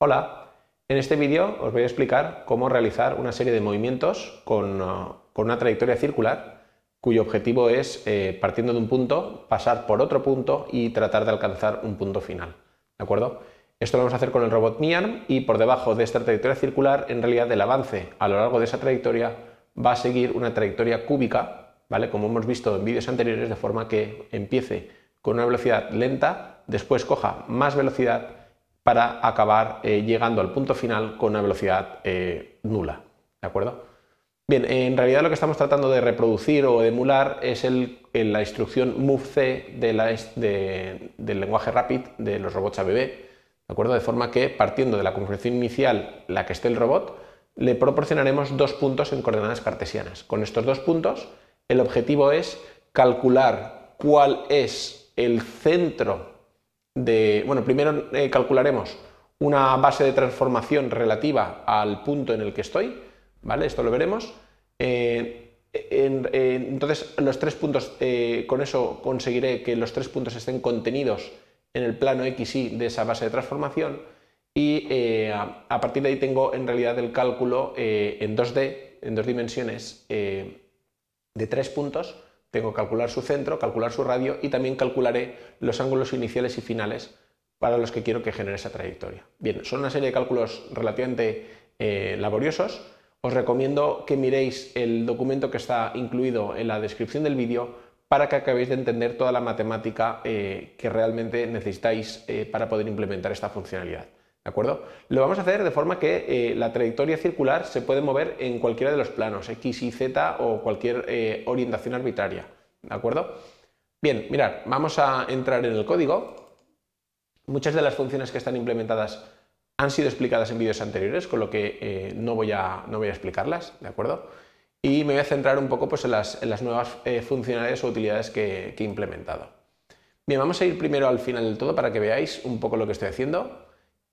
Hola, en este vídeo os voy a explicar cómo realizar una serie de movimientos con, uh, una trayectoria circular cuyo objetivo es, eh, partiendo de un punto, pasar por otro punto y tratar de alcanzar un punto final. ¿De acuerdo? Esto lo vamos a hacer con el robot Mian y por debajo de esta trayectoria circular, en realidad el avance a lo largo de esa trayectoria va a seguir una trayectoria cúbica, ¿vale? Como hemos visto en vídeos anteriores, de forma que empiece con una velocidad lenta, después coja más velocidad, para acabar eh, llegando al punto final con una velocidad eh, nula. ¿De acuerdo? Bien, en realidad lo que estamos tratando de reproducir o emular es la instrucción moveC del lenguaje Rapid de los robots ABB, ¿de acuerdo? De forma que partiendo de la configuración inicial, la que esté el robot, le proporcionaremos dos puntos en coordenadas cartesianas. Con estos dos puntos, el objetivo es calcular cuál es el centro de, bueno, primero eh, calcularemos una base de transformación relativa al punto en el que estoy, ¿vale? Esto lo veremos. Eh, entonces, los tres puntos, eh, con eso conseguiré que los tres puntos estén contenidos en el plano XY de esa base de transformación y a, a, partir de ahí tengo en realidad el cálculo en 2D, en dos dimensiones, de tres puntos tengo que calcular su centro, calcular su radio y también calcularé los ángulos iniciales y finales para los que quiero que genere esa trayectoria. Bien, son una serie de cálculos relativamente eh, laboriosos. Os recomiendo que miréis el documento que está incluido en la descripción del vídeo para que acabéis de entender toda la matemática eh, que realmente necesitáis eh, para poder implementar esta funcionalidad. ¿De acuerdo? Lo vamos a hacer de forma que eh, la trayectoria circular se puede mover en cualquiera de los planos, X, Y, Z o cualquier eh, orientación arbitraria. ¿De acuerdo? Bien, mirad, vamos a entrar en el código. Muchas de las funciones que están implementadas han sido explicadas en vídeos anteriores, con lo que eh, no, voy a, no voy a explicarlas, ¿de acuerdo? Y me voy a centrar un poco pues, en, las, nuevas funcionalidades o utilidades que, que he implementado. Bien, vamos a ir primero al final del todo para que veáis un poco lo que estoy haciendo.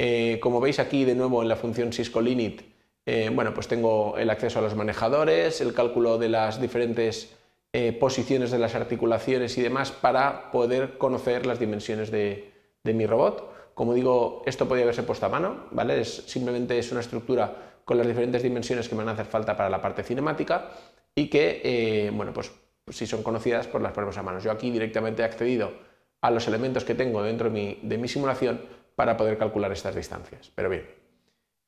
Eh, como veis aquí de nuevo en la función Cisco eh, bueno, pues tengo el acceso a los manejadores, el cálculo de las diferentes eh, posiciones de las articulaciones y demás para poder conocer las dimensiones de, mi robot. Como digo, esto podría haberse puesto a mano, ¿vale? simplemente es una estructura con las diferentes dimensiones que me van a hacer falta para la parte cinemática y que, bueno, pues, pues si son conocidas, por pues las ponemos a mano. Yo aquí directamente he accedido a los elementos que tengo dentro de mi simulación para poder calcular estas distancias. Pero bien.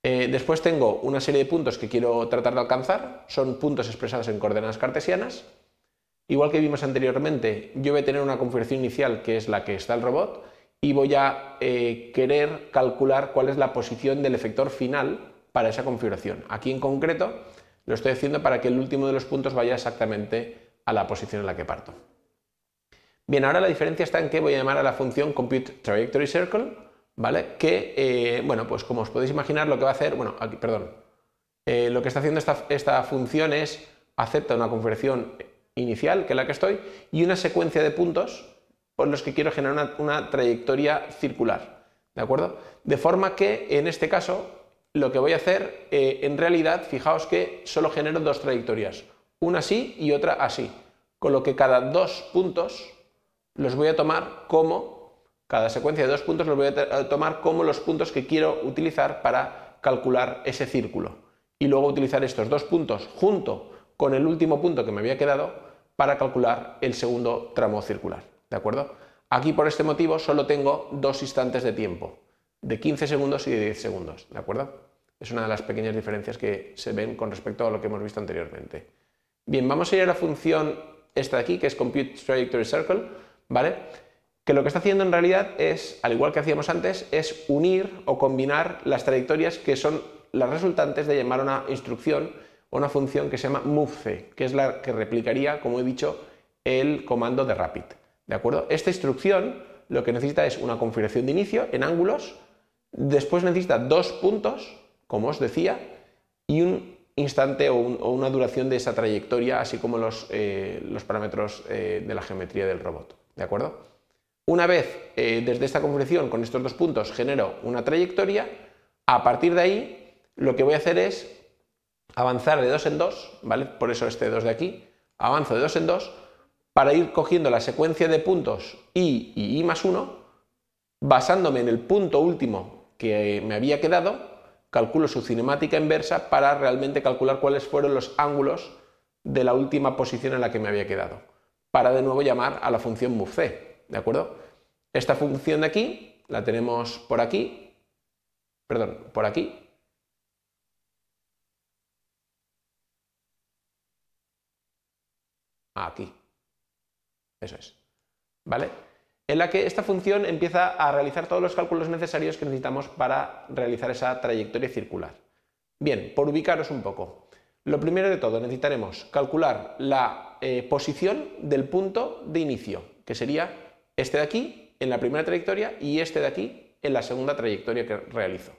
Eh, después tengo una serie de puntos que quiero tratar de alcanzar. Son puntos expresados en coordenadas cartesianas. Igual que vimos anteriormente, yo voy a tener una configuración inicial que es la que está el robot y voy a eh, querer calcular cuál es la posición del efector final para esa configuración. Aquí en concreto lo estoy haciendo para que el último de los puntos vaya exactamente a la posición en la que parto. Bien, ahora la diferencia está en que voy a llamar a la función compute trajectory circle ¿vale? Que, eh, bueno, pues como os podéis imaginar, lo que va a hacer, bueno, aquí, perdón, eh, lo que está haciendo esta, función es acepta una configuración inicial, que es la que estoy, y una secuencia de puntos por los que quiero generar una, trayectoria circular, ¿de acuerdo? De forma que, en este caso, lo que voy a hacer, eh, en realidad, fijaos que solo genero dos trayectorias, una así y otra así, con lo que cada dos puntos los voy a tomar como cada secuencia de dos puntos los voy a tomar como los puntos que quiero utilizar para calcular ese círculo. Y luego utilizar estos dos puntos junto con el último punto que me había quedado para calcular el segundo tramo circular. ¿De acuerdo? Aquí por este motivo solo tengo dos instantes de tiempo, de 15 segundos y de 10 segundos. ¿De acuerdo? Es una de las pequeñas diferencias que se ven con respecto a lo que hemos visto anteriormente. Bien, vamos a ir a la función esta de aquí, que es Compute Trajectory Circle, ¿vale? que lo que está haciendo en realidad es, al igual que hacíamos antes, es unir o combinar las trayectorias que son las resultantes de llamar una instrucción o una función que se llama moveC, que es la que replicaría, como he dicho, el comando de rapid. ¿De acuerdo? Esta instrucción lo que necesita es una configuración de inicio en ángulos, después necesita dos puntos, como os decía, y un instante o, una duración de esa trayectoria, así como los, eh, parámetros eh, de la geometría del robot. ¿De acuerdo? Una vez eh, desde esta configuración con estos dos puntos genero una trayectoria, a partir de ahí lo que voy a hacer es avanzar de dos en dos, ¿vale? Por eso este dos de aquí, avanzo de dos en dos para ir cogiendo la secuencia de puntos i y i más 1, basándome en el punto último que me había quedado, calculo su cinemática inversa para realmente calcular cuáles fueron los ángulos de la última posición en la que me había quedado, para de nuevo llamar a la función moveC. ¿de acuerdo? Esta función de aquí la tenemos por aquí, perdón, por aquí. Aquí. Eso es. ¿Vale? En la que esta función empieza a realizar todos los cálculos necesarios que necesitamos para realizar esa trayectoria circular. Bien, por ubicaros un poco. Lo primero de todo, necesitaremos calcular la eh, posición del punto de inicio, que sería este de aquí en la primera trayectoria y este de aquí en la segunda trayectoria que realizo.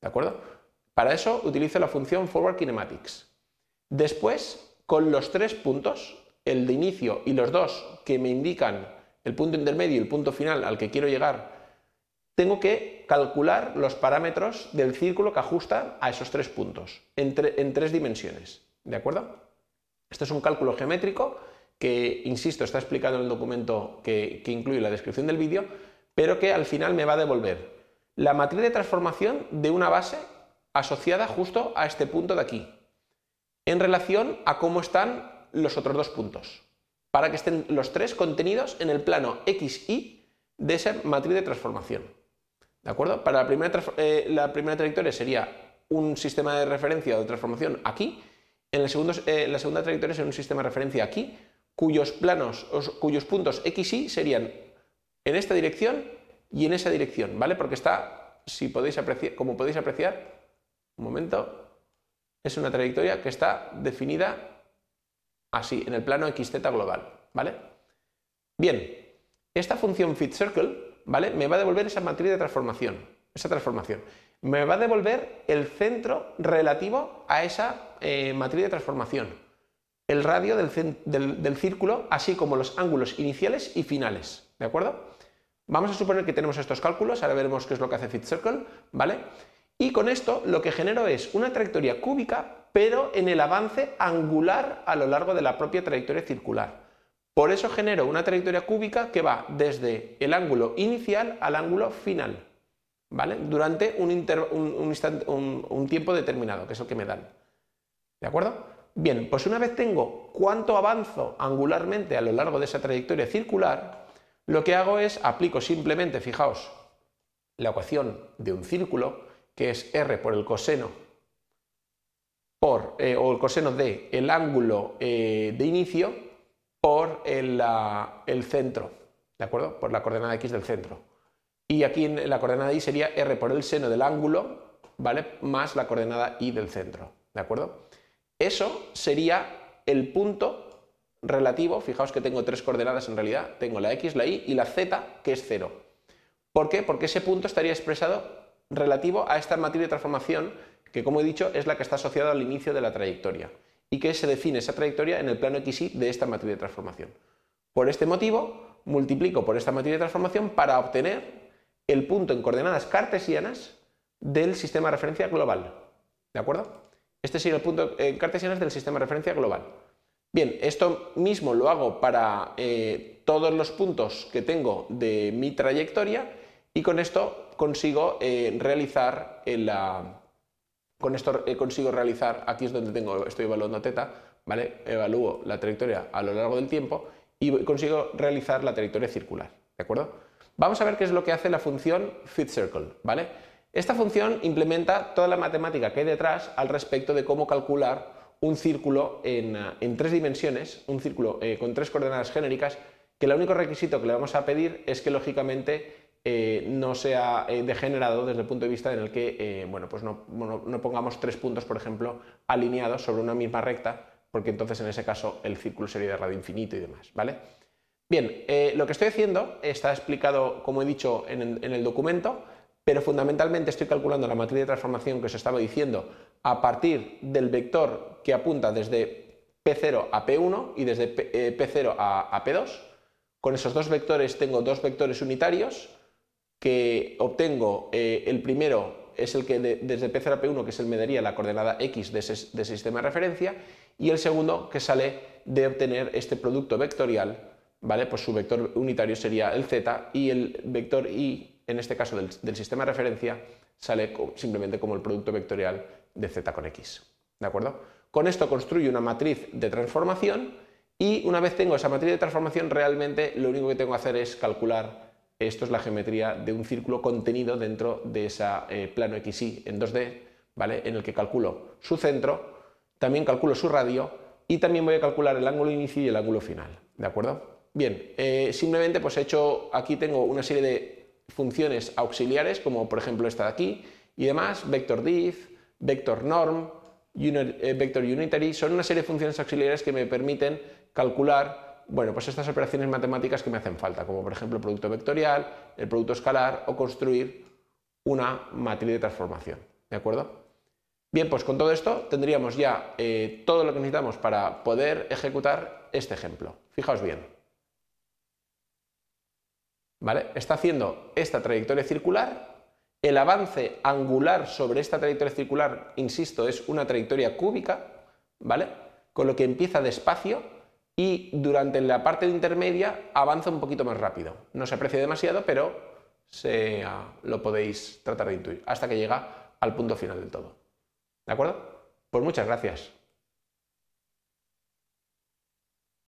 ¿De acuerdo? Para eso utilizo la función forward kinematics. Después, con los tres puntos, el de inicio y los dos que me indican el punto intermedio y el punto final al que quiero llegar, tengo que calcular los parámetros del círculo que ajusta a esos tres puntos en, en tres dimensiones. ¿De acuerdo? Esto es un cálculo geométrico que, insisto, está explicado en el documento que, incluye la descripción del vídeo, pero que al final me va a devolver la matriz de transformación de una base asociada justo a este punto de aquí, en relación a cómo están los otros dos puntos, para que estén los tres contenidos en el plano x, de esa matriz de transformación. ¿De acuerdo? Para la primera, eh, la primera trayectoria sería un sistema de referencia o de transformación aquí, en eh, la segunda trayectoria sería un sistema de referencia aquí, cuyos planos, cuyos puntos X, Y serían en esta dirección y en esa dirección, ¿vale? Porque está, si podéis apreciar, como podéis apreciar, un momento, es una trayectoria que está definida así, en el plano XZ global, ¿vale? Bien, esta función fit circle, ¿vale? Me va a devolver esa matriz de transformación, esa transformación. Me va a devolver el centro relativo a esa eh, matriz de transformación el radio del, círculo, así como los ángulos iniciales y finales. ¿De acuerdo? Vamos a suponer que tenemos estos cálculos, ahora veremos qué es lo que hace fit circle, ¿vale? Y con esto lo que genero es una trayectoria cúbica, pero en el avance angular a lo largo de la propia trayectoria circular. Por eso genero una trayectoria cúbica que va desde el ángulo inicial al ángulo final, ¿vale? Durante un, un tiempo determinado, que es lo que me dan. ¿De acuerdo? Bien, pues una vez tengo cuánto avanzo angularmente a lo largo de esa trayectoria circular, lo que hago es aplico simplemente, fijaos, la ecuación de un círculo, que es r por el coseno por, eh, o el coseno de el ángulo eh, de inicio por el, centro, ¿de acuerdo? Por la coordenada x del centro. Y aquí en la coordenada y sería r por el seno del ángulo, ¿vale? Más la coordenada y del centro, ¿de acuerdo? Eso sería el punto relativo, fijaos que tengo tres coordenadas en realidad, tengo la x, la y y la z, que es cero. ¿Por qué? Porque ese punto estaría expresado relativo a esta matriz de transformación que, como he dicho, es la que está asociada al inicio de la trayectoria y que se define esa trayectoria en el plano x y de esta matriz de transformación. Por este motivo, multiplico por esta matriz de transformación para obtener el punto en coordenadas cartesianas del sistema de referencia global. ¿De acuerdo? Este sigue el punto cartesiano del sistema de referencia global. Bien, esto mismo lo hago para eh, todos los puntos que tengo de mi trayectoria y con esto consigo eh, realizar la, con esto eh, consigo realizar aquí es donde tengo estoy evaluando teta, ¿vale? Evalúo la trayectoria a lo largo del tiempo y consigo realizar la trayectoria circular, ¿de acuerdo? Vamos a ver qué es lo que hace la función fit circle, ¿vale? Esta función implementa toda la matemática que hay detrás al respecto de cómo calcular un círculo en, eh, tres dimensiones, un círculo eh, con tres coordenadas genéricas, que el único requisito que le vamos a pedir es que lógicamente eh, no sea degenerado desde el punto de vista en el que bueno, pues no, pongamos tres puntos, por ejemplo, alineados sobre una misma recta, porque entonces en ese caso el círculo sería de radio infinito y demás, ¿vale? Bien, lo que estoy haciendo está explicado, como he dicho, en el, documento pero fundamentalmente estoy calculando la matriz de transformación que os estaba diciendo a partir del vector que apunta desde P0 a P1 y desde P0 eh, a P2. Con esos dos vectores tengo dos vectores unitarios que obtengo, eh, el primero es el que desde P0 a P1, que es el me daría la coordenada X de ese, sistema de referencia, y el segundo que sale de obtener este producto vectorial, ¿vale? Pues su vector unitario sería el Z y el vector Y en este caso del, sistema de referencia, sale simplemente como el producto vectorial de z con x. ¿De acuerdo? Con esto construyo una matriz de transformación y una vez tengo esa matriz de transformación, realmente lo único que tengo que hacer es calcular, esto es la geometría de un círculo contenido dentro de ese eh, plano xy en 2D, ¿vale? En el que calculo su centro, también calculo su radio y también voy a calcular el ángulo inicio y el ángulo final, ¿de acuerdo? Bien, eh, simplemente pues he hecho, aquí tengo una serie de funciones auxiliares, como por ejemplo esta de aquí, y demás, vector div, vector norm, eh, vector unitary, son una serie de funciones auxiliares que me permiten calcular, bueno, pues estas operaciones matemáticas que me hacen falta, como por ejemplo el producto vectorial, el producto escalar o construir una matriz de transformación, ¿de acuerdo? Bien, pues con todo esto tendríamos ya eh, todo lo que necesitamos para poder ejecutar este ejemplo. Fijaos bien. ¿vale? Está haciendo esta trayectoria circular, el avance angular sobre esta trayectoria circular, insisto, es una trayectoria cúbica, ¿vale? Con lo que empieza despacio y durante la parte intermedia avanza un poquito más rápido. No se aprecia demasiado, pero ah, lo podéis tratar de intuir hasta que llega al punto final del todo. ¿De acuerdo? Pues muchas gracias.